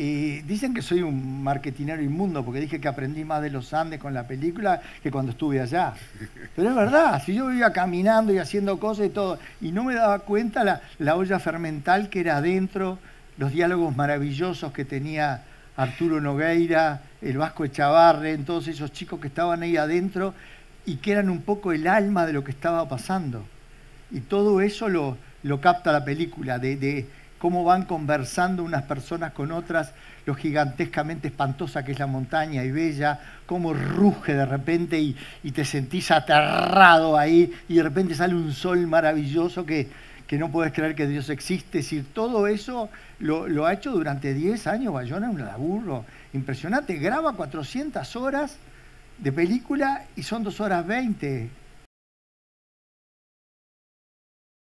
dicen que soy un marketinero inmundo porque dije que aprendí más de los Andes con la película que cuando estuve allá. Pero es verdad, si yo iba caminando y haciendo cosas y todo, y no me daba cuenta la, olla fermental que era adentro, los diálogos maravillosos que tenía Arturo Nogueira, el Vasco Echavarre, todos esos chicos que estaban ahí adentro y que eran un poco el alma de lo que estaba pasando. Y todo eso lo, lo capta la película, de cómo van conversando unas personas con otras, lo gigantescamente espantosa que es la montaña y bella, cómo ruge de repente y, te sentís aterrado ahí y de repente sale un sol maravilloso que, que no puedes creer que Dios existe. decir, todo eso lo, ha hecho durante 10 años Bayona, un laburo impresionante. Graba 400 horas de película y son 2 horas 20